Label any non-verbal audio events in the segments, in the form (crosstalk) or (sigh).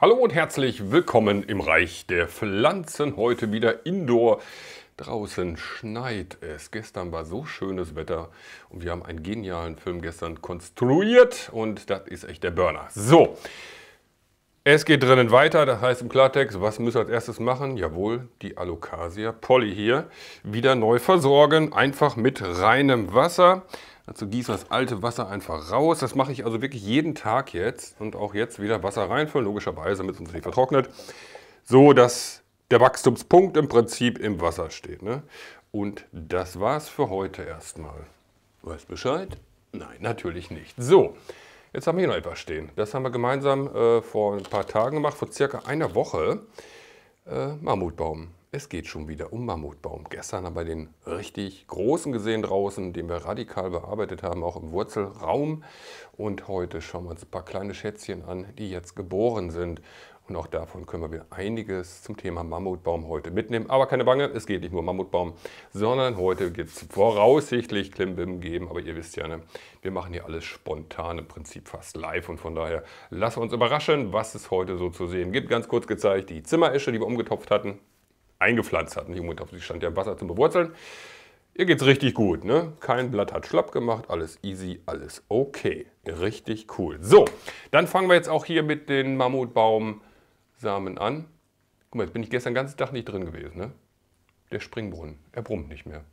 Hallo und herzlich willkommen im Reich der Pflanzen. Heute wieder Indoor. Draußen schneit es. Gestern war so schönes Wetter und wir haben einen genialen Film gestern konstruiert und das ist echt der Burner. So, es geht drinnen weiter, das heißt im Klartext, was müssen wir als erstes machen? Jawohl, die Alocasia Polly hier wieder neu versorgen, einfach mit reinem Wasser. Dazu gieße wir das alte Wasser einfach raus. Das mache ich also wirklich jeden Tag jetzt und auch jetzt wieder Wasser reinfüllen, logischerweise, damit es uns nicht vertrocknet. So, dass der Wachstumspunkt im Prinzip im Wasser steht. Ne? Und das war's für heute erstmal. Weißt Bescheid? Nein, natürlich nicht. So, jetzt haben wir hier noch etwas stehen. Das haben wir gemeinsam äh, vor ein paar Tagen gemacht, vor circa einer Woche. Äh, Mammutbaum. Es geht schon wieder um Mammutbaum. Gestern haben wir den richtig großen gesehen draußen, den wir radikal bearbeitet haben, auch im Wurzelraum. Und heute schauen wir uns ein paar kleine Schätzchen an, die jetzt geboren sind. Und auch davon können wir wieder einiges zum Thema Mammutbaum heute mitnehmen. Aber keine Bange, es geht nicht nur um Mammutbaum, sondern heute wird es voraussichtlich Klimbim geben. Aber ihr wisst ja, ne? wir machen hier alles spontan, im Prinzip fast live. Und von daher lassen wir uns überraschen, was es heute so zu sehen gibt. Ganz kurz gezeigt, die Zimmeresche, die wir umgetopft hatten eingepflanzt hat. Nicht unbedingt auf sich stand der im Wasser zum Bewurzeln. Ihr geht's richtig gut, ne? Kein Blatt hat schlapp gemacht, alles easy, alles okay. Richtig cool. So, dann fangen wir jetzt auch hier mit den Mammutbaumsamen an. Guck mal, jetzt bin ich gestern den ganzen Tag nicht drin gewesen, ne? Der Springbrunnen, er brummt nicht mehr.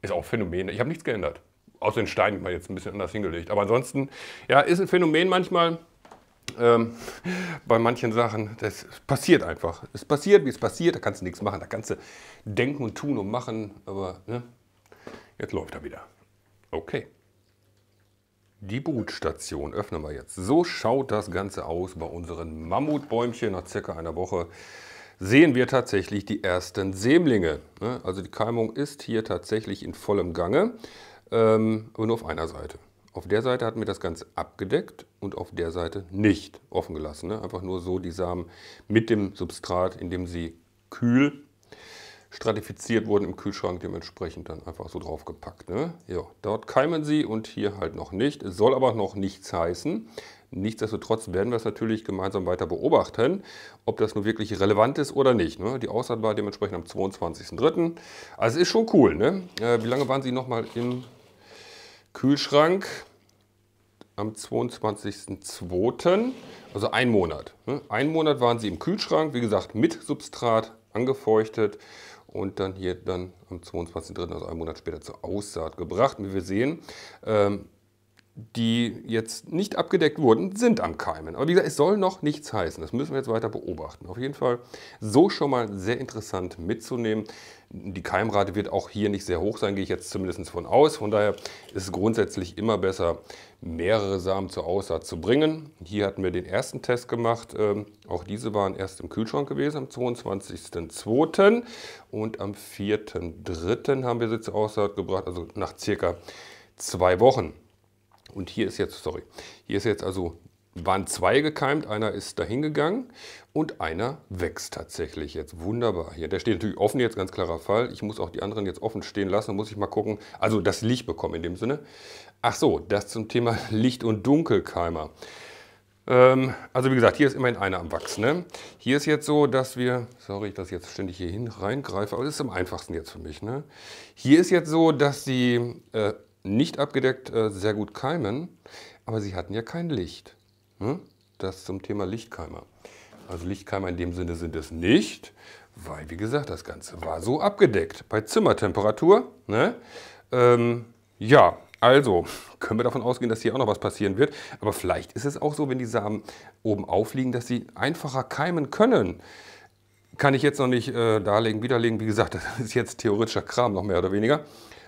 Ist auch ein Phänomen, ich habe nichts geändert. Außer den Stein man jetzt ein bisschen anders hingelegt. Aber ansonsten, ja, ist ein Phänomen manchmal, ähm, bei manchen Sachen, das passiert einfach. Es passiert, wie es passiert, da kannst du nichts machen. Da kannst du denken und tun und machen, aber ne? jetzt läuft er wieder. Okay. Die Brutstation öffnen wir jetzt. So schaut das Ganze aus bei unseren Mammutbäumchen. Nach circa einer Woche sehen wir tatsächlich die ersten Sämlinge. Ne? Also die Keimung ist hier tatsächlich in vollem Gange, aber ähm, nur auf einer Seite. Auf der Seite hatten wir das Ganze abgedeckt und auf der Seite nicht offen gelassen. Ne? Einfach nur so die Samen mit dem Substrat, in dem sie kühl stratifiziert wurden im Kühlschrank, dementsprechend dann einfach so draufgepackt. Ne? Ja, dort keimen sie und hier halt noch nicht. Es soll aber noch nichts heißen. Nichtsdestotrotz werden wir es natürlich gemeinsam weiter beobachten, ob das nun wirklich relevant ist oder nicht. Ne? Die Aussaat war dementsprechend am 22.03. Also ist schon cool. Ne? Äh, wie lange waren Sie nochmal im Kühlschrank am 22.02., also ein Monat. Ne? Ein Monat waren sie im Kühlschrank, wie gesagt, mit Substrat angefeuchtet und dann hier dann am 22.03., also einen Monat später, zur Aussaat gebracht. wie wir sehen, ähm, die jetzt nicht abgedeckt wurden, sind am Keimen. Aber wie gesagt, es soll noch nichts heißen. Das müssen wir jetzt weiter beobachten. Auf jeden Fall so schon mal sehr interessant mitzunehmen. Die Keimrate wird auch hier nicht sehr hoch sein, gehe ich jetzt zumindest von aus. Von daher ist es grundsätzlich immer besser, mehrere Samen zur Aussaat zu bringen. Hier hatten wir den ersten Test gemacht. Ähm, auch diese waren erst im Kühlschrank gewesen am 22.02. Und am 4.03. haben wir sie zur Aussaat gebracht, also nach circa zwei Wochen. Und hier ist jetzt, sorry, hier ist jetzt also, waren zwei gekeimt, einer ist dahin gegangen und einer wächst tatsächlich jetzt. Wunderbar. Hier, der steht natürlich offen jetzt, ganz klarer Fall. Ich muss auch die anderen jetzt offen stehen lassen, muss ich mal gucken. Also das Licht bekommen in dem Sinne. Ach so, das zum Thema (laughs) Licht- und Dunkelkeimer. Ähm, also wie gesagt, hier ist immerhin einer am Wachsen. Ne? Hier ist jetzt so, dass wir, sorry, dass ich jetzt ständig hier hin reingreife, aber das ist am einfachsten jetzt für mich. Ne? Hier ist jetzt so, dass die äh, nicht abgedeckt äh, sehr gut keimen, aber sie hatten ja kein Licht. Ne? Das zum Thema Lichtkeimer. Also Lichtkeimer in dem Sinne sind es nicht, weil, wie gesagt, das Ganze war so abgedeckt bei Zimmertemperatur. Ne? Ähm, ja, also (laughs) können wir davon ausgehen, dass hier auch noch was passieren wird. Aber vielleicht ist es auch so, wenn die Samen oben aufliegen, dass sie einfacher keimen können. Kann ich jetzt noch nicht äh, darlegen, widerlegen. Wie gesagt, (laughs) das ist jetzt theoretischer Kram noch mehr oder weniger.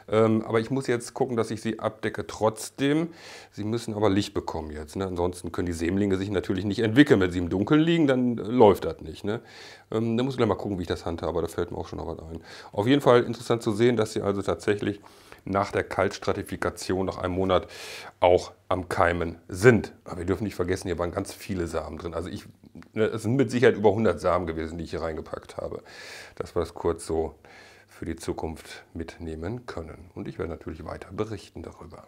Ähm, aber ich muss jetzt gucken, dass ich sie abdecke trotzdem. Sie müssen aber Licht bekommen jetzt. Ne? Ansonsten können die Sämlinge sich natürlich nicht entwickeln. Wenn sie im Dunkeln liegen, dann äh, läuft das nicht. Ne? Ähm, da muss ich gleich mal gucken, wie ich das handhabe. Da fällt mir auch schon noch was ein. Auf jeden Fall interessant zu sehen, dass sie also tatsächlich nach der Kaltstratifikation nach einem Monat auch am Keimen sind. Aber wir dürfen nicht vergessen, hier waren ganz viele Samen drin. Also ich, ne, es sind mit Sicherheit über 100 Samen gewesen, die ich hier reingepackt habe. Das war es kurz so für die Zukunft mitnehmen können. Und ich werde natürlich weiter berichten darüber.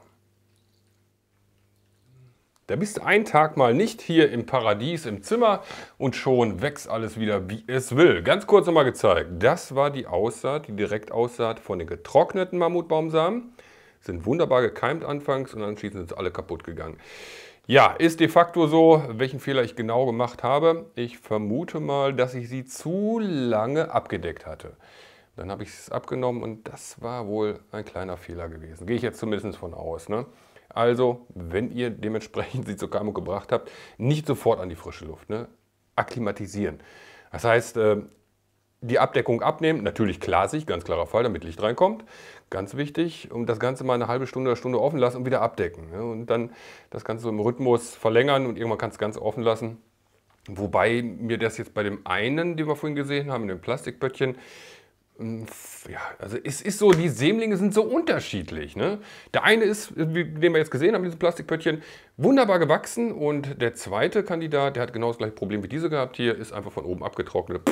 Da bist du einen Tag mal nicht hier im Paradies im Zimmer und schon wächst alles wieder, wie es will. Ganz kurz nochmal gezeigt. Das war die Aussaat, die Direktaussaat von den getrockneten Mammutbaumsamen. Sind wunderbar gekeimt anfangs und anschließend sind sie alle kaputt gegangen. Ja, ist de facto so, welchen Fehler ich genau gemacht habe. Ich vermute mal, dass ich sie zu lange abgedeckt hatte. Dann habe ich es abgenommen und das war wohl ein kleiner Fehler gewesen. Gehe ich jetzt zumindest von aus. Ne? Also, wenn ihr dementsprechend (laughs) sie zur Kamo gebracht habt, nicht sofort an die frische Luft. Ne? Akklimatisieren. Das heißt, äh, die Abdeckung abnehmen, natürlich glasig, ganz klarer Fall, damit Licht reinkommt. Ganz wichtig, um das Ganze mal eine halbe Stunde oder Stunde offen lassen und wieder abdecken. Ne? Und dann das Ganze so im Rhythmus verlängern und irgendwann kannst du ganz offen lassen. Wobei mir das jetzt bei dem einen, den wir vorhin gesehen haben, in dem Plastikpöttchen, ähm, ja, also es ist so, die Sämlinge sind so unterschiedlich. Ne? Der eine ist, den wir jetzt gesehen haben, dieses Plastikpöttchen, wunderbar gewachsen und der zweite Kandidat, der hat genau das gleiche Problem wie diese gehabt hier, ist einfach von oben abgetrocknet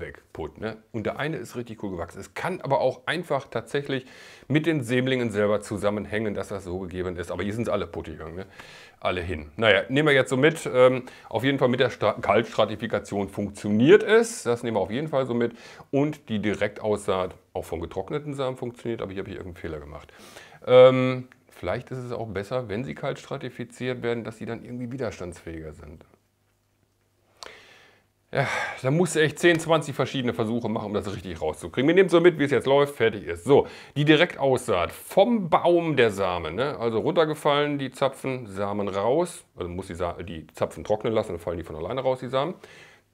weg, Put. Ne? Und der eine ist richtig cool gewachsen. Es kann aber auch einfach tatsächlich mit den Sämlingen selber zusammenhängen, dass das so gegeben ist. Aber hier sind alle Putti gegangen, ne? alle hin. Naja, nehmen wir jetzt so mit. Ähm, auf jeden Fall mit der Kaltstratifikation funktioniert es. Das nehmen wir auf jeden Fall so mit. Und die Direktaussaat auch von getrockneten Samen funktioniert, aber hier habe ich irgendeinen Fehler gemacht. Ähm, vielleicht ist es auch besser, wenn sie kalt stratifiziert werden, dass sie dann irgendwie widerstandsfähiger sind. Ja, da musst du echt 10, 20 verschiedene Versuche machen, um das richtig rauszukriegen. Wir nehmen so mit, wie es jetzt läuft, fertig ist. So, die Direktaussaat vom Baum der Samen. Ne? Also runtergefallen, die Zapfen, Samen raus. Also muss die, Sa die Zapfen trocknen lassen, dann fallen die von alleine raus, die Samen.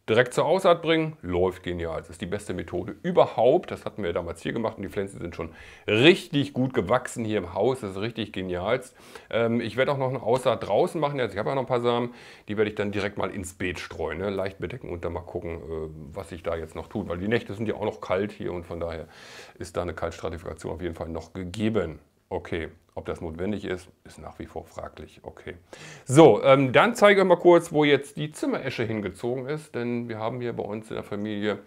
Direkt zur Aussaat bringen, läuft genial. Das ist die beste Methode überhaupt. Das hatten wir damals hier gemacht und die Pflänzchen sind schon richtig gut gewachsen hier im Haus. Das ist richtig genial. Ähm, ich werde auch noch eine Aussaat draußen machen. Also ich habe ja noch ein paar Samen. Die werde ich dann direkt mal ins Beet streuen. Ne? Leicht bedecken und dann mal gucken, äh, was ich da jetzt noch tut. Weil die Nächte sind ja auch noch kalt hier und von daher ist da eine Kaltstratifikation auf jeden Fall noch gegeben. Okay. Ob das notwendig ist, ist nach wie vor fraglich. Okay. So, ähm, dann zeige ich mal kurz, wo jetzt die Zimmeresche hingezogen ist, denn wir haben hier bei uns in der Familie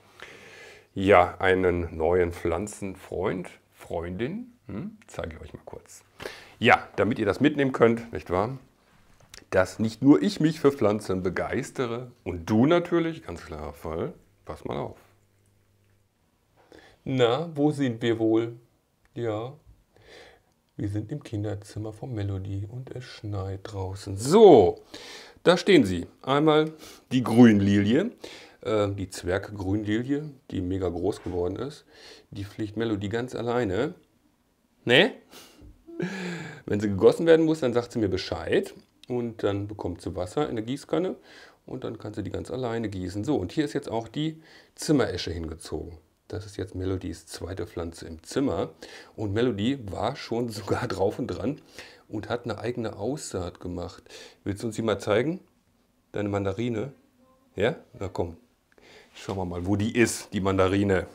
ja einen neuen Pflanzenfreund, Freundin. Hm? Zeige ich euch mal kurz. Ja, damit ihr das mitnehmen könnt, nicht wahr? Dass nicht nur ich mich für Pflanzen begeistere und du natürlich, ganz klar, Fall, pass mal auf. Na, wo sind wir wohl? Ja, wir sind im Kinderzimmer von Melody und es schneit draußen. So, da stehen sie. Einmal die Grünlilie, äh, die Zwerggrünlilie, die mega groß geworden ist. Die fliegt Melody ganz alleine. Ne? (laughs) Wenn sie gegossen werden muss, dann sagt sie mir Bescheid und dann bekommt sie Wasser in der Gießkanne und dann kann sie die ganz alleine gießen. So, und hier ist jetzt auch die Zimmeresche hingezogen. Das ist jetzt Melodies zweite Pflanze im Zimmer. Und Melody war schon (laughs) sogar drauf und dran und hat eine eigene Aussaat gemacht. Willst du uns die mal zeigen? Deine Mandarine? Ja? Na komm. Schauen wir mal, wo die ist, die Mandarine.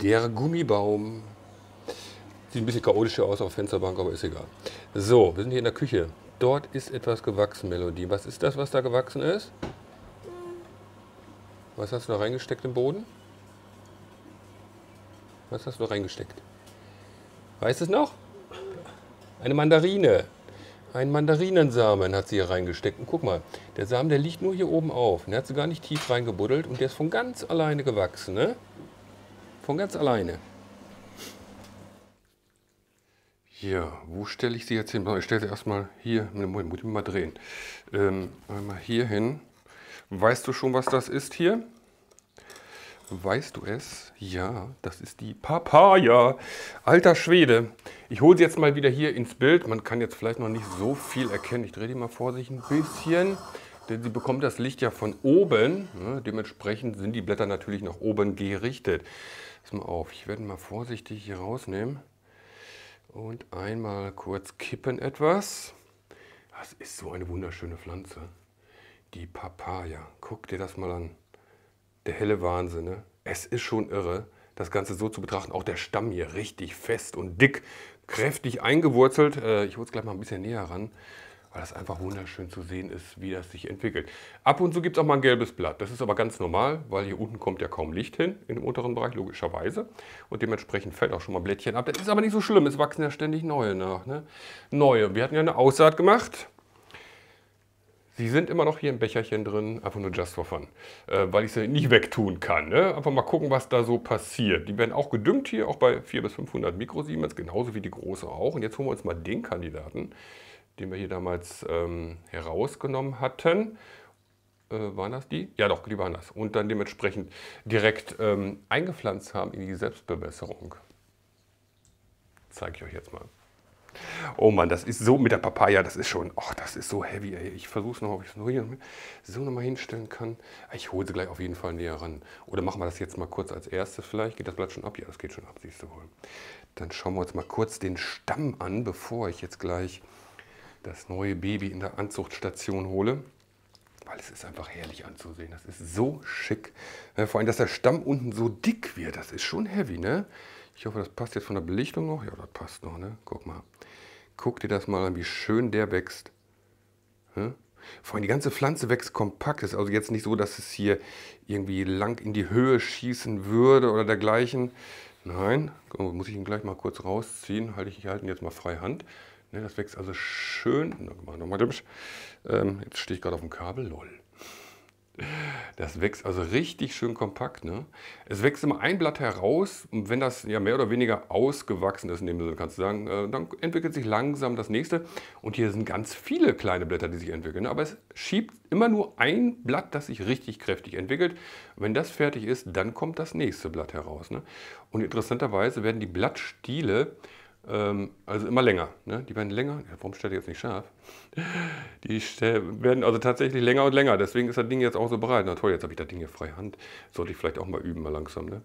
Der Gummibaum. Sieht ein bisschen chaotischer aus auf Fensterbank, aber ist egal. So, wir sind hier in der Küche. Dort ist etwas gewachsen, Melodie. Was ist das, was da gewachsen ist? Was hast du da reingesteckt im Boden? Was hast du da reingesteckt? Weißt du es noch? Eine Mandarine. Ein Mandarinensamen hat sie hier reingesteckt. Und guck mal, der Samen, der liegt nur hier oben auf. Der hat sie gar nicht tief reingebuddelt und der ist von ganz alleine gewachsen. Ne? Von ganz alleine. Ja, wo stelle ich sie jetzt hin? Ich stelle sie erstmal hier. Moment, muss ich mal drehen. Ähm, einmal hier hin. Weißt du schon, was das ist hier? Weißt du es? Ja, das ist die Papaya. Alter Schwede. Ich hole sie jetzt mal wieder hier ins Bild. Man kann jetzt vielleicht noch nicht so viel erkennen. Ich drehe die mal vor sich ein bisschen. Denn sie bekommt das Licht ja von oben. Ne, dementsprechend sind die Blätter natürlich nach oben gerichtet. Pass mal auf, ich werde mal vorsichtig hier rausnehmen. Und einmal kurz kippen etwas. Das ist so eine wunderschöne Pflanze. Die Papaya. Guck dir das mal an. Der helle Wahnsinn. Ne? Es ist schon irre, das Ganze so zu betrachten. Auch der Stamm hier richtig fest und dick, kräftig eingewurzelt. Äh, ich hole es gleich mal ein bisschen näher ran, weil das einfach wunderschön zu sehen ist, wie das sich entwickelt. Ab und zu gibt es auch mal ein gelbes Blatt. Das ist aber ganz normal, weil hier unten kommt ja kaum Licht hin, im unteren Bereich, logischerweise. Und dementsprechend fällt auch schon mal Blättchen ab. Das ist aber nicht so schlimm, es wachsen ja ständig neue nach. Ne? Neue. Wir hatten ja eine Aussaat gemacht Sie sind immer noch hier im Becherchen drin, einfach nur just for fun, äh, weil ich sie nicht wegtun kann. Ne? Einfach mal gucken, was da so passiert. Die werden auch gedüngt hier, auch bei 400 bis 500 Mikrosiemens, genauso wie die große auch. Und jetzt holen wir uns mal den Kandidaten, den wir hier damals ähm, herausgenommen hatten. Äh, waren das die? Ja doch, die waren das. Und dann dementsprechend direkt ähm, eingepflanzt haben in die Selbstbewässerung. Zeige ich euch jetzt mal. Oh Mann, das ist so mit der Papaya, das ist schon, ach, das ist so heavy, ey. Ich versuche es noch, ob ich es noch hier so nochmal hinstellen kann. Ich hole sie gleich auf jeden Fall näher ran. Oder machen wir das jetzt mal kurz als erstes vielleicht. Geht das Blatt schon ab? Ja, das geht schon ab, siehst du wohl. Dann schauen wir uns mal kurz den Stamm an, bevor ich jetzt gleich das neue Baby in der Anzuchtstation hole. Weil es ist einfach herrlich anzusehen. Das ist so schick. Ne, vor allem, dass der Stamm unten so dick wird, das ist schon heavy, ne? Ich hoffe, das passt jetzt von der Belichtung noch. Ja, das passt noch, ne? Guck mal. Guck dir das mal an, wie schön der wächst. Hm? Vor allem die ganze Pflanze wächst kompakt. Es Ist also jetzt nicht so, dass es hier irgendwie lang in die Höhe schießen würde oder dergleichen. Nein, muss ich ihn gleich mal kurz rausziehen. Halte ich, ich halte ihn jetzt mal frei Hand. Ne, das wächst also schön. Nochmal, ähm, jetzt stehe ich gerade auf dem Kabel. Lol. Das wächst also richtig schön kompakt. Ne? Es wächst immer ein Blatt heraus und wenn das ja mehr oder weniger ausgewachsen ist, in dem kannst du sagen, äh, dann entwickelt sich langsam das nächste. Und hier sind ganz viele kleine Blätter, die sich entwickeln. Aber es schiebt immer nur ein Blatt, das sich richtig kräftig entwickelt. Wenn das fertig ist, dann kommt das nächste Blatt heraus. Ne? Und interessanterweise werden die Blattstiele ähm, also immer länger. Ne? Die werden länger. Ja, warum stelle ich jetzt nicht scharf? Die werden also tatsächlich länger und länger. Deswegen ist das Ding jetzt auch so breit. Na toll, jetzt habe ich das Ding hier frei Hand. Sollte ich vielleicht auch mal üben, mal langsam. Ne?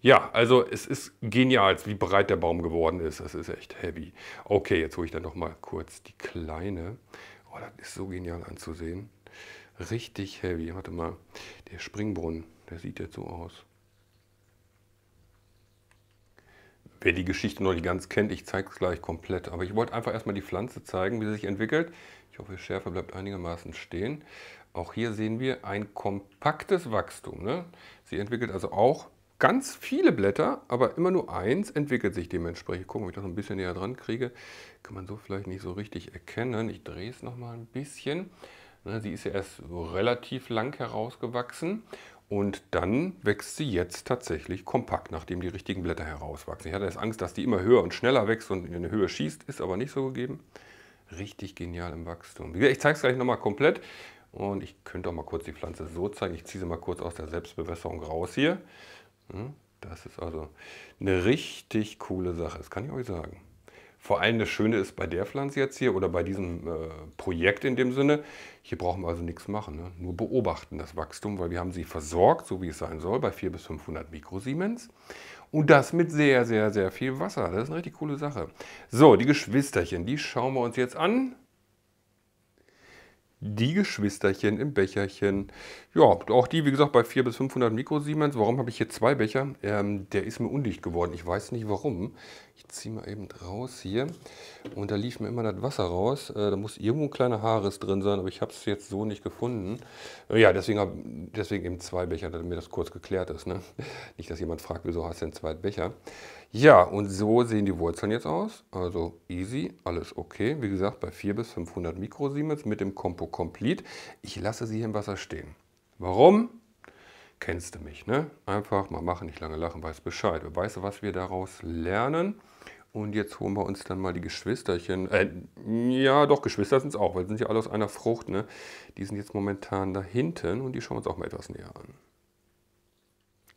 Ja, also es ist genial, wie breit der Baum geworden ist. Das ist echt heavy. Okay, jetzt hole ich dann noch mal kurz die kleine. Oh, das ist so genial anzusehen. Richtig heavy. Warte mal, der Springbrunnen, der sieht jetzt so aus. Wer die Geschichte noch nicht ganz kennt, ich zeige es gleich komplett. Aber ich wollte einfach erstmal die Pflanze zeigen, wie sie sich entwickelt. Ich hoffe, die Schärfe bleibt einigermaßen stehen. Auch hier sehen wir ein kompaktes Wachstum. Ne? Sie entwickelt also auch ganz viele Blätter, aber immer nur eins entwickelt sich dementsprechend. Gucken, ob ich das ein bisschen näher dran kriege. Kann man so vielleicht nicht so richtig erkennen. Ich drehe es nochmal ein bisschen. Ne, sie ist ja erst relativ lang herausgewachsen und dann wächst sie jetzt tatsächlich kompakt, nachdem die richtigen Blätter herauswachsen. Ich hatte jetzt Angst, dass die immer höher und schneller wächst und in eine Höhe schießt, ist aber nicht so gegeben. Richtig genial im Wachstum. Ich zeige es gleich nochmal komplett. Und ich könnte auch mal kurz die Pflanze so zeigen. Ich ziehe sie mal kurz aus der Selbstbewässerung raus hier. Hm, das ist also eine richtig coole Sache, das kann ich euch sagen. Vor allem das Schöne ist bei der Pflanze jetzt hier oder bei diesem äh, Projekt in dem Sinne, hier brauchen wir also nichts machen, ne? nur beobachten das Wachstum, weil wir haben sie versorgt, so wie es sein soll, bei 400 bis 500 Mikrosiemens. Und das mit sehr, sehr, sehr viel Wasser. Das ist eine richtig coole Sache. So, die Geschwisterchen, die schauen wir uns jetzt an die Geschwisterchen im Becherchen. Ja, auch die, wie gesagt, bei 400 bis 500 Mikrosiemens. Warum habe ich hier zwei Becher? Ähm, der ist mir undicht geworden. Ich weiß nicht warum. Ich ziehe mal eben raus hier. Und da lief mir immer das Wasser raus. Äh, da muss irgendwo ein kleiner Haares drin sein, aber ich habe es jetzt so nicht gefunden. Äh, ja, deswegen, hab, deswegen eben zwei Becher, damit mir das kurz geklärt ist. Ne? (laughs) Nicht, dass jemand fragt, wieso hast du denn zwei Becher? Ja, und so sehen die Wurzeln jetzt aus. Also easy, alles okay. Wie gesagt, bei 400 bis 500 Mikrosiemens mit dem Compo Complete. Ich lasse sie hier im Wasser stehen. Warum? Kennst du mich, ne? Einfach mal machen, nicht lange lachen, weiß Bescheid. Weißt du, was wir daraus lernen? Und jetzt holen wir uns dann mal die Geschwisterchen. Äh, ja, doch, Geschwister sind es auch, weil sind ja alle aus einer Frucht, ne? Die sind jetzt momentan da hinten und die schauen wir uns auch mal etwas näher an.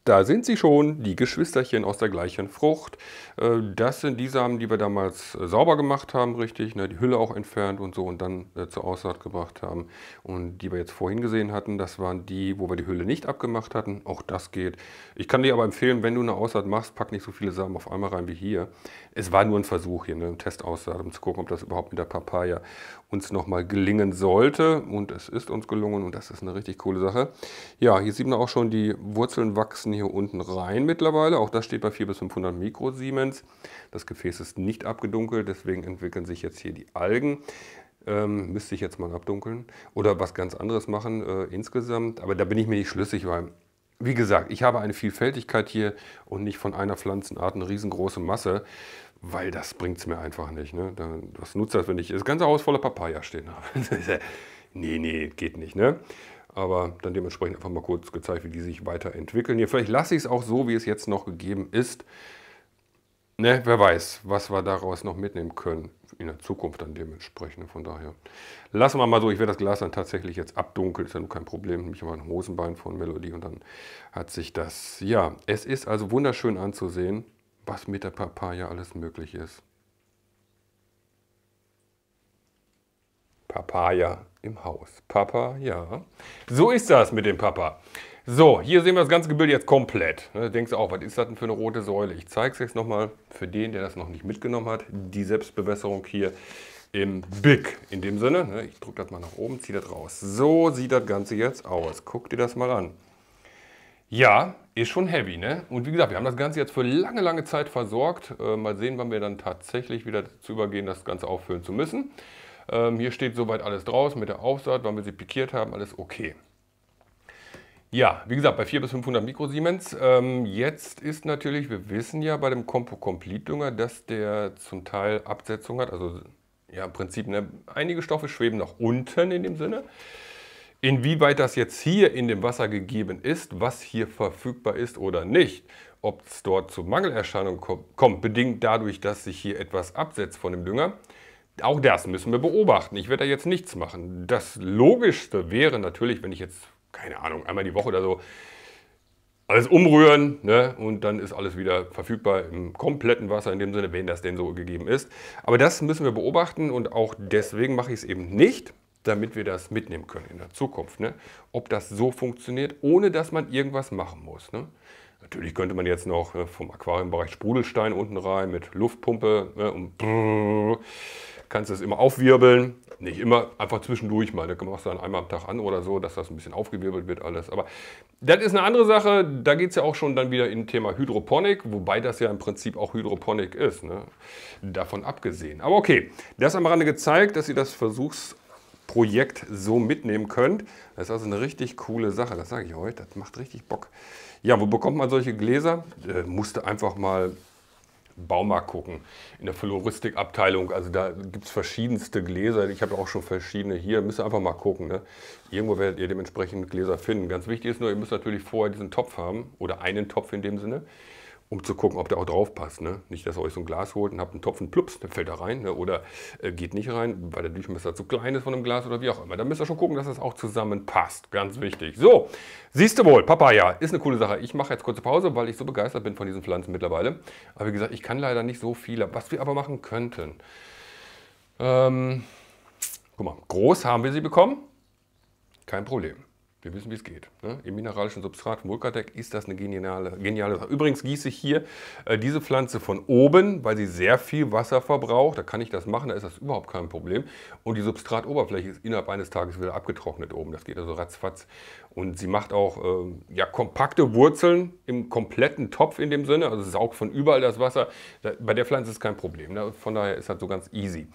Da sind sie schon, die Geschwisterchen aus der gleichen Frucht. Äh, das sind die Samen, die wir damals äh, sauber gemacht haben, richtig, ne, die Hülle auch entfernt und so und dann äh, zur Aussaat gebracht haben. Und die wir jetzt vorhin gesehen hatten, das waren die, wo wir die Hülle nicht abgemacht hatten. Auch das geht. Ich kann dir aber empfehlen, wenn du eine Aussaat machst, pack nicht so viele Samen auf einmal rein wie hier. Es war nur ein Versuch hier, eine Testaussaat, um zu gucken, ob das überhaupt mit der Papaya uns nochmal gelingen sollte. Und es ist uns gelungen und das ist eine richtig coole Sache. Ja, hier sieht man auch schon, die Wurzeln wachsen hier unten rein mittlerweile. Auch das steht bei 400 bis 500 Mikrosiemens. Das Gefäß ist nicht abgedunkelt, deswegen entwickeln sich jetzt hier die Algen. Ähm, müsste ich jetzt mal abdunkeln oder was ganz anderes machen äh, insgesamt. Aber da bin ich mir nicht schlüssig, weil, wie gesagt, ich habe eine Vielfältigkeit hier und nicht von einer Pflanzenart eine riesengroße Masse, weil das bringt es mir einfach nicht. Ne? was nutzt das, wenn ich das ganze Haus voller Papaya stehen habe? (laughs) nee, nee, geht nicht. Ne? aber dann dementsprechend einfach mal kurz gezeigt, wie die sich weiterentwickeln. Hier, vielleicht lasse ich es auch so, wie es jetzt noch gegeben ist. Ne, wer weiß, was wir daraus noch mitnehmen können in der Zukunft dann dementsprechend. Von daher lassen wir mal so. Ich werde das Glas dann tatsächlich jetzt abdunkeln, ist ja nur kein Problem. Nämlich mal ein Hosenbein von Melodie und dann hat sich das. Ja, es ist also wunderschön anzusehen, was mit der Papaya alles möglich ist. Papaya im Haus. Papa, ja. So ist das mit dem Papa. So, hier sehen wir das ganze Gebilde jetzt komplett. Ne, denkst du auch, was ist das denn für eine rote Säule? Ich zeige es jetzt nochmal für den, der das noch nicht mitgenommen hat. Die Selbstbewässerung hier im Big. In dem Sinne, ne, ich drücke das mal nach oben, ziehe das raus. So sieht das Ganze jetzt aus. Guck dir das mal an. Ja, ist schon heavy, ne? Und wie gesagt, wir haben das Ganze jetzt für lange, lange Zeit versorgt. Äh, mal sehen, wann wir dann tatsächlich wieder zu übergehen, das Ganze auffüllen zu müssen. Ähm, hier steht soweit alles draus mit der Aufsaat, wann wir sie pikiert haben, alles okay. Ja, wie gesagt, bei 400 bis 500 Mikrosiemens. Ähm, jetzt ist natürlich, wir wissen ja bei dem Compo Complete Dünger, dass der zum Teil Absetzung hat. Also ja, im Prinzip, ne, einige Stoffe schweben nach unten in dem Sinne. Inwieweit das jetzt hier in dem Wasser gegeben ist, was hier verfügbar ist oder nicht, ob es dort zu Mangelerscheinungen kommt, bedingt dadurch, dass sich hier etwas absetzt von dem Dünger, auch das müssen wir beobachten. Ich werde da jetzt nichts machen. Das Logischste wäre natürlich, wenn ich jetzt, keine Ahnung, einmal die Woche oder so alles umrühren ne? und dann ist alles wieder verfügbar im kompletten Wasser, in dem Sinne, wenn das denn so gegeben ist. Aber das müssen wir beobachten und auch deswegen mache ich es eben nicht, damit wir das mitnehmen können in der Zukunft. Ne? Ob das so funktioniert, ohne dass man irgendwas machen muss. Ne? Natürlich könnte man jetzt noch ne, vom Aquariumbereich Sprudelstein unten rein mit Luftpumpe ne, und brrr, kannst du es immer aufwirbeln. Nicht immer, einfach zwischendurch mal. Da machst du dann einmal am Tag an oder so, dass das ein bisschen aufgewirbelt wird alles. Aber das ist eine andere Sache. Da geht es ja auch schon dann wieder in Thema Hydroponik, wobei das ja im Prinzip auch Hydroponik ist. Ne? Davon abgesehen. Aber okay, das am Rande gezeigt, dass ihr das Versuchsprojekt so mitnehmen könnt. Das ist also eine richtig coole Sache. Das sage ich euch, das macht richtig Bock. Ja, wo bekommt man solche Gläser? Äh, musste einfach mal Baumarkt gucken, in der Floristikabteilung. Also da gibt es verschiedenste Gläser. Ich habe auch schon verschiedene hier. Müsst ihr einfach mal gucken. Ne? Irgendwo werdet ihr dementsprechend Gläser finden. Ganz wichtig ist nur, ihr müsst natürlich vorher diesen Topf haben oder einen Topf in dem Sinne um zu gucken, ob der auch drauf passt. Ne? Nicht, dass ihr euch so ein Glas holt und habt einen Topfen, plups, dann fällt er rein ne? oder äh, geht nicht rein, weil der Durchmesser zu klein ist von einem Glas oder wie auch immer. Dann müsst ihr schon gucken, dass das auch zusammenpasst. Ganz wichtig. So, siehst du wohl, Papaya ist eine coole Sache. Ich mache jetzt kurze Pause, weil ich so begeistert bin von diesen Pflanzen mittlerweile. Aber wie gesagt, ich kann leider nicht so viele. Was wir aber machen könnten. Ähm, guck mal, groß haben wir sie bekommen. Kein Problem. Wir wissen, wie es geht. Ne? Im mineralischen Substrat Mulkadeck ist das eine geniale, geniale Sache. Übrigens gieße ich hier äh, diese Pflanze von oben, weil sie sehr viel Wasser verbraucht. Da kann ich das machen, da ist das überhaupt kein Problem. Und die Substratoberfläche ist innerhalb eines Tages wieder abgetrocknet oben. Das geht also ratzfatz. Und sie macht auch äh, ja, kompakte Wurzeln im kompletten Topf in dem Sinne. Also saugt von überall das Wasser. Da, bei der Pflanze ist kein Problem. Ne? Von daher ist das so ganz easy.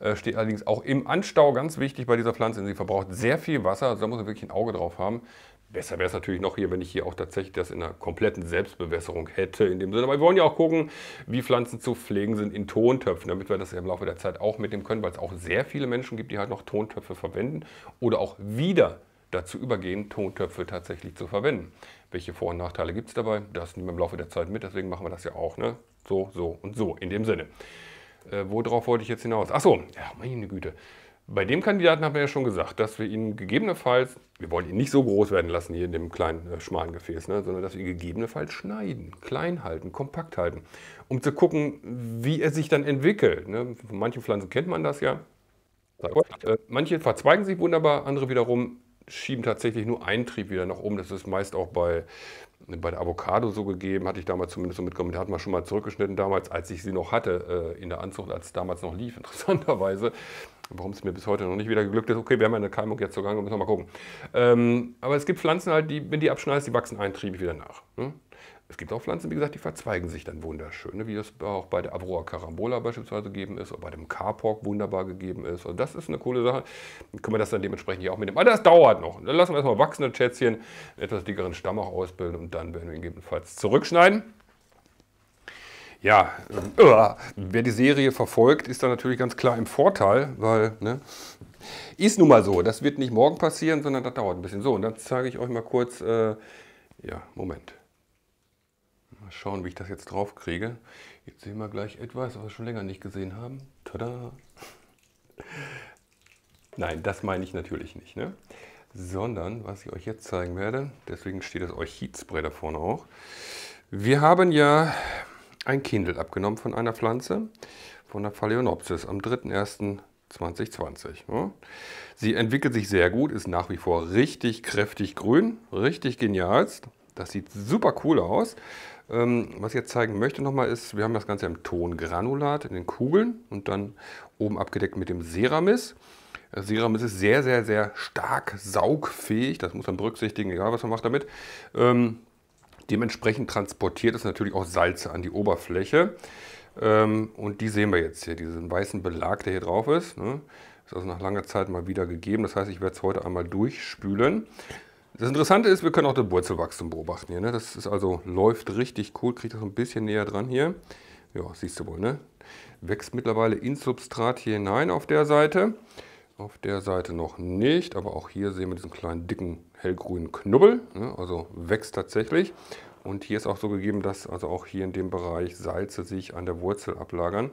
Äh, steht allerdings auch im Anstau ganz wichtig bei dieser Pflanze, denn sie verbraucht sehr viel Wasser, also da muss man wirklich ein Auge drauf haben. Besser wäre es natürlich noch hier, wenn ich hier auch tatsächlich das in einer kompletten Selbstbewässerung hätte in dem Sinne. Aber wir wollen ja auch gucken, wie Pflanzen zu pflegen sind in Tontöpfen, damit wir das ja im Laufe der Zeit auch mitnehmen können, weil es auch sehr viele Menschen gibt, die halt noch Tontöpfe verwenden oder auch wieder dazu übergehen, Tontöpfe tatsächlich zu verwenden. Welche Vor- und Nachteile gibt es dabei? Das nehmen wir im Laufe der Zeit mit, deswegen machen wir das ja auch. Ne? So, so und so in dem Sinne. Äh, worauf wollte ich jetzt hinaus? Achso, ja, meine Güte. Bei dem Kandidaten haben wir ja schon gesagt, dass wir ihn gegebenenfalls, wir wollen ihn nicht so groß werden lassen hier in dem kleinen äh, schmalen Gefäß, ne, sondern dass wir ihn gegebenenfalls schneiden, klein halten, kompakt halten, um zu gucken, wie er sich dann entwickelt. Ne. Von manchen Pflanzen kennt man das ja. Oh, äh, manche verzweigen sich wunderbar, andere wiederum schieben tatsächlich nur einen Trieb wieder nach oben. Das ist meist auch bei bei der Avocado so gegeben, hatte ich damals zumindest so mitgenommen, da hatten wir schon mal zurückgeschnitten damals, als ich sie noch hatte äh, in der Anzucht, als es damals noch lief, (laughs) interessanterweise. Warum es mir bis heute noch nicht wieder geglückt ist, okay, wir haben ja eine Keimung jetzt so gegangen, müssen wir mal gucken. Ähm, aber es gibt Pflanzen halt, die, wenn die abschneidest, die wachsen eintriebig wieder nach. Ne? Es gibt auch Pflanzen, wie gesagt, die verzweigen sich dann wunderschön, ne? wie das auch bei der Avroa carambola beispielsweise gegeben ist oder bei dem Carpork wunderbar gegeben ist. Also das ist eine coole Sache. Dann können wir das dann dementsprechend hier auch mitnehmen. Aber das dauert noch. Dann lassen wir erstmal wachsende Schätzchen, einen etwas dickeren Stamm auch ausbilden und dann werden wir ihn gegebenenfalls zurückschneiden. Ja, äh, wer die Serie verfolgt, ist da natürlich ganz klar im Vorteil, weil, ne, ist nun mal so. Das wird nicht morgen passieren, sondern das dauert ein bisschen. So, und dann zeige ich euch mal kurz, äh, ja, Moment. Mal schauen, wie ich das jetzt drauf kriege. Jetzt sehen wir gleich etwas, was wir schon länger nicht gesehen haben. Tada! Nein, das meine ich natürlich nicht. Ne? Sondern, was ich euch jetzt zeigen werde, deswegen steht das Orchidspray da vorne auch. Wir haben ja ein Kindle abgenommen von einer Pflanze, von der Phalaenopsis am 3.1.2020. Ne? Sie entwickelt sich sehr gut, ist nach wie vor richtig kräftig grün, richtig genialst. Das sieht super cool aus. Ähm, was ich jetzt zeigen möchte nochmal ist, wir haben das Ganze im Tongranulat in den Kugeln und dann oben abgedeckt mit dem Ceramis. Ceramis ist sehr, sehr, sehr stark saugfähig. Das muss man berücksichtigen, egal was man macht damit. Ähm, dementsprechend transportiert es natürlich auch Salze an die Oberfläche. Ähm, und die sehen wir jetzt hier, diesen weißen Belag, der hier drauf ist. Ne? Ist also nach langer Zeit mal wieder gegeben. Das heißt, ich werde es heute einmal durchspülen. Das Interessante ist, wir können auch das Wurzelwachstum beobachten hier. Ne? Das ist also, läuft richtig cool. Kriegt das ein bisschen näher dran hier. Ja, siehst du wohl, ne? Wächst mittlerweile ins Substrat hier hinein auf der Seite. Auf der Seite noch nicht, aber auch hier sehen wir diesen kleinen dicken hellgrünen Knubbel. Ne? Also wächst tatsächlich. Und hier ist auch so gegeben, dass also auch hier in dem Bereich Salze sich an der Wurzel ablagern.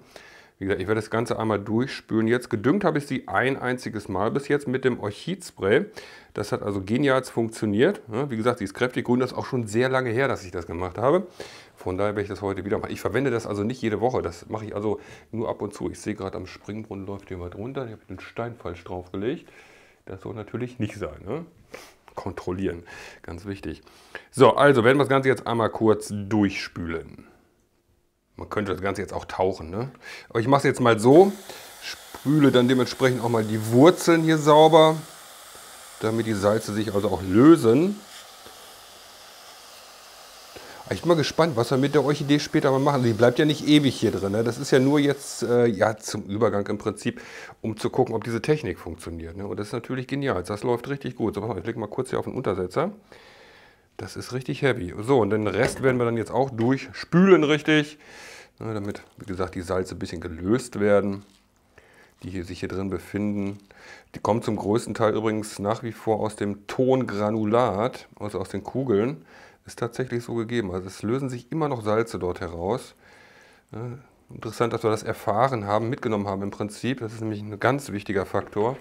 Wie gesagt, ich werde das Ganze einmal durchspülen. Jetzt gedüngt habe ich sie ein einziges Mal bis jetzt mit dem Orchidspray. Das hat also genial funktioniert. Wie gesagt, sie ist kräftig grün. Das ist auch schon sehr lange her, dass ich das gemacht habe. Von daher werde ich das heute wieder machen. Ich verwende das also nicht jede Woche. Das mache ich also nur ab und zu. Ich sehe gerade, am Springbrunnen läuft jemand runter. Ich habe den Stein falsch draufgelegt. Das soll natürlich nicht sein. Ne? Kontrollieren, ganz wichtig. So, also werden wir das Ganze jetzt einmal kurz durchspülen. Man könnte das Ganze jetzt auch tauchen. Ne? Aber ich mache es jetzt mal so. Spüle dann dementsprechend auch mal die Wurzeln hier sauber, damit die Salze sich also auch lösen. Ah, ich bin mal gespannt, was wir mit der Orchidee später mal machen. Die bleibt ja nicht ewig hier drin. Ne? Das ist ja nur jetzt äh, ja, zum Übergang im Prinzip, um zu gucken, ob diese Technik funktioniert. Ne? Und das ist natürlich genial. Das läuft richtig gut. So, ich lege mal kurz hier auf den Untersetzer. Das ist richtig heavy. So, und den Rest werden wir dann jetzt auch durchspülen richtig, ne, damit, wie gesagt, die Salze ein bisschen gelöst werden, die hier sich hier drin befinden. Die kommen zum größten Teil übrigens nach wie vor aus dem Tongranulat, also aus den Kugeln. Ist tatsächlich so gegeben. Also es lösen sich immer noch Salze dort heraus. Ne, interessant, dass wir das erfahren haben, mitgenommen haben im Prinzip. Das ist nämlich ein ganz wichtiger Faktor.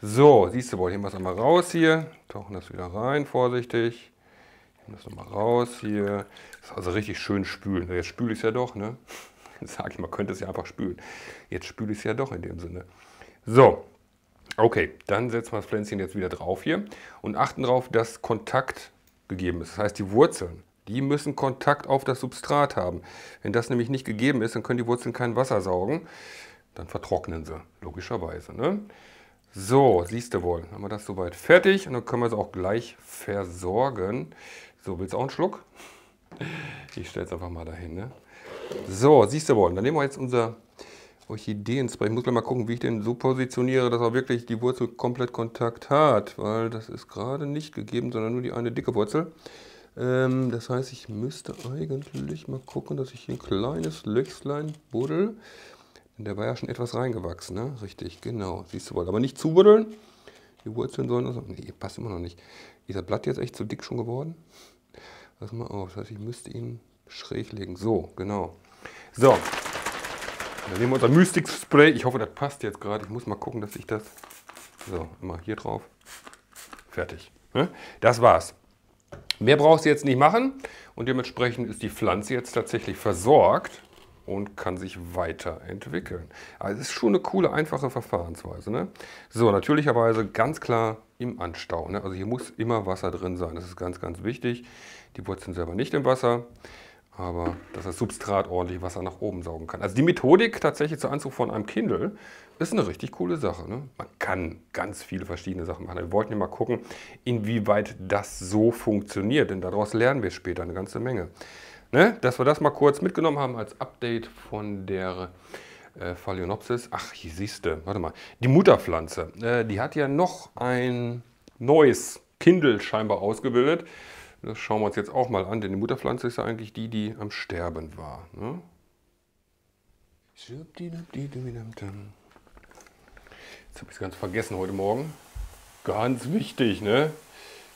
So, siehst du wohl, hier wir es einmal raus hier, tauchen das wieder rein, vorsichtig das nochmal raus hier. Das ist also richtig schön spülen. Jetzt spüle ich es ja doch, ne? (laughs) Sag ich, mal, könnte es ja einfach spülen. Jetzt spüle ich es ja doch in dem Sinne. So, okay, dann setzen wir das Pflänzchen jetzt wieder drauf hier und achten darauf, dass Kontakt gegeben ist. Das heißt, die Wurzeln, die müssen Kontakt auf das Substrat haben. Wenn das nämlich nicht gegeben ist, dann können die Wurzeln kein Wasser saugen. Dann vertrocknen sie, logischerweise. Ne? So, siehst du wohl, haben wir das soweit fertig und dann können wir es auch gleich versorgen. So, willst du auch einen Schluck? Ich stelle es einfach mal dahin. Ne? So, siehst du wohl. Dann nehmen wir jetzt unser Orchideenspray. Ich muss gleich mal gucken, wie ich den so positioniere, dass er wirklich die Wurzel komplett Kontakt hat. Weil das ist gerade nicht gegeben, sondern nur die eine dicke Wurzel. Ähm, das heißt, ich müsste eigentlich mal gucken, dass ich hier ein kleines Löchlein buddel. Denn der war ja schon etwas reingewachsen, ne? Richtig, genau. Siehst du wohl. Aber nicht zubuddeln. Die Wurzeln sollen... Also, nee, passt immer noch nicht. Ist das Blatt jetzt echt zu dick schon geworden? Pass mal auf, oh, das heißt, ich müsste ihn schräg legen. So, genau. So, dann nehmen wir unser Mystic Spray. Ich hoffe, das passt jetzt gerade. Ich muss mal gucken, dass ich das... So, immer hier drauf. Fertig. Ne? Das war's. Mehr brauchst du jetzt nicht machen und dementsprechend ist die Pflanze jetzt tatsächlich versorgt und kann sich weiterentwickeln. Also es ist schon eine coole, einfache Verfahrensweise. Ne? So, natürlicherweise ganz klar im Anstau. Ne? Also hier muss immer Wasser drin sein. Das ist ganz, ganz wichtig. Die Wurzeln selber nicht im Wasser, aber dass das Substrat ordentlich Wasser nach oben saugen kann. Also die Methodik tatsächlich zur Anzug von einem Kindle ist eine richtig coole Sache. Ne? Man kann ganz viele verschiedene Sachen machen. Wir wollten ja mal gucken, inwieweit das so funktioniert, denn daraus lernen wir später eine ganze Menge. Ne? Dass wir das mal kurz mitgenommen haben als Update von der äh, Phalaenopsis. Ach, hier siehst du, warte mal. Die Mutterpflanze, äh, die hat ja noch ein neues Kindel scheinbar ausgebildet. Das schauen wir uns jetzt auch mal an, denn die Mutterpflanze ist ja eigentlich die, die am Sterben war. Ne? Jetzt habe ich es ganz vergessen heute Morgen. Ganz wichtig, ne?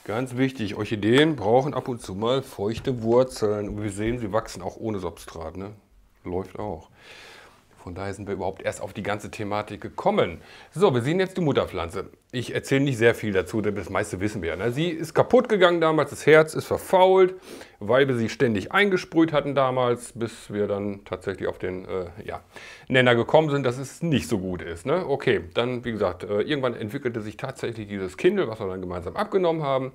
Ganz wichtig, Orchideen brauchen ab und zu mal feuchte Wurzeln. Und wir sehen, sie wachsen auch ohne Substrat. Ne? Läuft auch. Von daher sind wir überhaupt erst auf die ganze Thematik gekommen. So, wir sehen jetzt die Mutterpflanze. Ich erzähle nicht sehr viel dazu, denn das meiste wissen wir. Na, ne? sie ist kaputt gegangen damals, das Herz ist verfault, weil wir sie ständig eingesprüht hatten damals, bis wir dann tatsächlich auf den äh, ja, Nenner gekommen sind, dass es nicht so gut ist. Ne? Okay, dann, wie gesagt, äh, irgendwann entwickelte sich tatsächlich dieses Kindle, was wir dann gemeinsam abgenommen haben.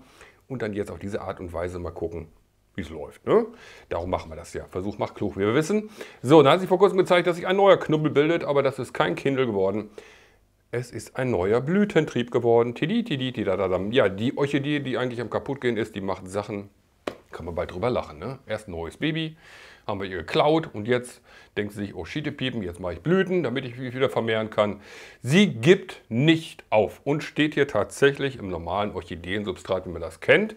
Und dann jetzt auf diese Art und Weise mal gucken, wie es läuft. Ne? Darum machen wir das ja. Versuch macht klug, wie wir wissen. So, dann hat sich vor kurzem gezeigt, dass sich ein neuer Knubbel bildet, aber das ist kein Kindle geworden. Es ist ein neuer Blütentrieb geworden. Tidi, tidi, tidadadam. Ja, die Orchidee, die eigentlich am kaputtgehen ist, die macht Sachen, kann man bald drüber lachen. Ne? Erst ein neues Baby, haben wir ihr geklaut und jetzt denkt sie sich, oh Schietepiepen, jetzt mache ich Blüten, damit ich mich wieder vermehren kann. Sie gibt nicht auf und steht hier tatsächlich im normalen Orchideensubstrat, wie man das kennt.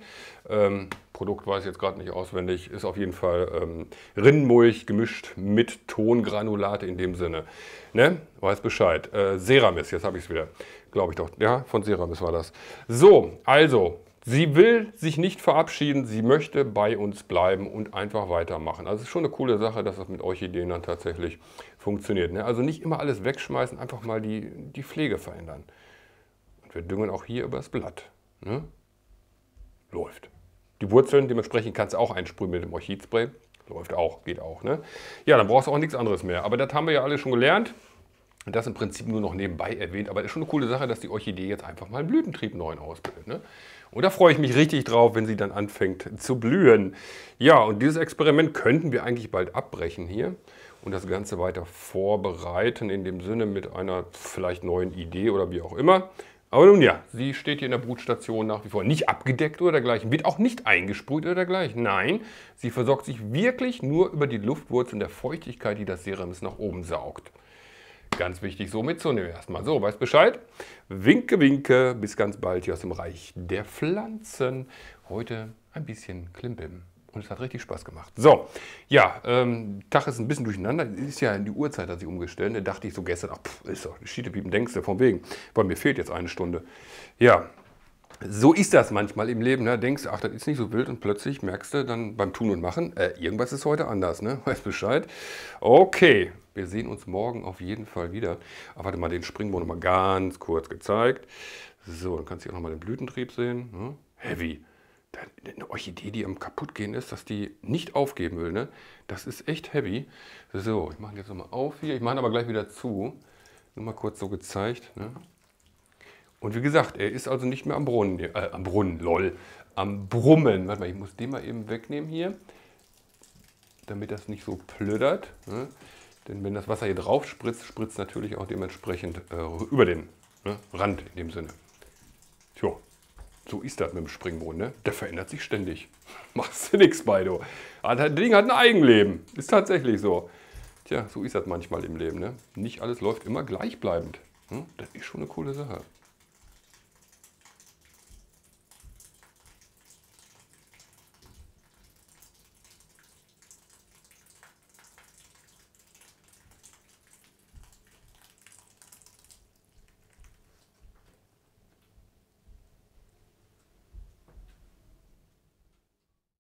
Ähm, Produkt weiß ich jetzt gerade nicht auswendig, ist auf jeden Fall ähm, Rindenmulch gemischt mit Tongranulate in dem Sinne. Ne? Weiß Bescheid. Äh, Ceramis, jetzt habe ich es wieder. Glaube ich doch. Ja, von Ceramis war das. So, also, sie will sich nicht verabschieden, sie möchte bei uns bleiben und einfach weitermachen. Also es ist schon eine coole Sache, dass das mit Orchideen dann tatsächlich funktioniert. Ne? Also nicht immer alles wegschmeißen, einfach mal die, die Pflege verändern. Und wir düngen auch hier übers Blatt. Ne? Läuft die Wurzeln. Dementsprechend kannst du auch einsprühen mit dem Orchidspray. Läuft auch, geht auch. Ne? Ja, dann brauchst du auch nichts anderes mehr. Aber das haben wir ja alle schon gelernt. Und das im Prinzip nur noch nebenbei erwähnt. Aber es ist schon eine coole Sache, dass die Orchidee jetzt einfach mal einen Blütentrieb neuen ausbildet. Ne? Und da freue ich mich richtig drauf, wenn sie dann anfängt zu blühen. Ja, und dieses Experiment könnten wir eigentlich bald abbrechen hier und das Ganze weiter vorbereiten, in dem Sinne mit einer vielleicht neuen Idee oder wie auch immer. Aber nun ja, sie steht hier in der Brutstation nach wie vor nicht abgedeckt oder dergleichen, wird auch nicht eingesprüht oder dergleichen. Nein, sie versorgt sich wirklich nur über die Luftwurzeln der Feuchtigkeit, die das Serum nach oben saugt. Ganz wichtig so mitzunehmen erstmal. So, weißt Bescheid? Winke, winke, bis ganz bald hier aus dem Reich der Pflanzen. Heute ein bisschen Klimbim. Und es hat richtig Spaß gemacht. So, ja, ähm, Tag ist ein bisschen durcheinander. Ist ja die Uhrzeit, hat sich umgestellt. Da dachte ich so gestern, ach, pff, ist doch, Schietepiepen denkst du, von wegen. Weil mir fehlt jetzt eine Stunde. Ja, so ist das manchmal im Leben. Ne? Denkst ach, das ist nicht so wild. Und plötzlich merkst du dann beim Tun und Machen, äh, irgendwas ist heute anders, ne? (laughs) Weißt Bescheid. Okay, wir sehen uns morgen auf jeden Fall wieder. Aber ah, warte mal, den Springbogen mal ganz kurz gezeigt. So, dann kannst du auch nochmal den Blütentrieb sehen. Ne? Heavy eine Orchidee, die am kaputtgehen ist, dass die nicht aufgeben will. Ne? Das ist echt heavy. So, ich mache jetzt nochmal auf hier. Ich mache aber gleich wieder zu. Nur mal kurz so gezeigt. Ne? Und wie gesagt, er ist also nicht mehr am Brunnen, äh, am Brunnen, lol, am Brummen. Warte mal, ich muss den mal eben wegnehmen hier, damit das nicht so plöddert. Ne? Denn wenn das Wasser hier drauf spritzt, spritzt natürlich auch dementsprechend äh, über den ne? Rand in dem Sinne. Tja. So ist das mit dem Springbrunnen, ne? Der verändert sich ständig. (laughs) Machst du nichts bei, du. Aber das Ding hat ein Eigenleben. Ist tatsächlich so. Tja, so ist das manchmal im Leben, ne? Nicht alles läuft immer gleichbleibend. Hm? Das ist schon eine coole Sache.